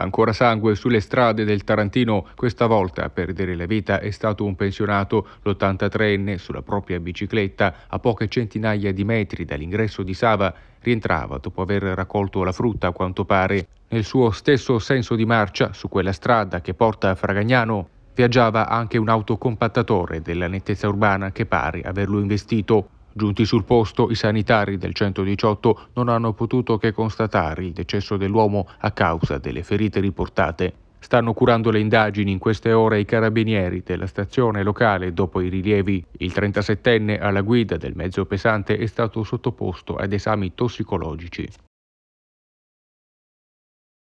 Ancora sangue sulle strade del Tarantino, questa volta a perdere la vita è stato un pensionato, l'83enne, sulla propria bicicletta a poche centinaia di metri dall'ingresso di Sava, rientrava dopo aver raccolto la frutta a quanto pare. Nel suo stesso senso di marcia, su quella strada che porta a Fragagnano, viaggiava anche un autocompattatore della nettezza urbana che pare averlo investito. Giunti sul posto, i sanitari del 118 non hanno potuto che constatare il decesso dell'uomo a causa delle ferite riportate. Stanno curando le indagini in queste ore i carabinieri della stazione locale dopo i rilievi. Il 37enne alla guida del mezzo pesante è stato sottoposto ad esami tossicologici.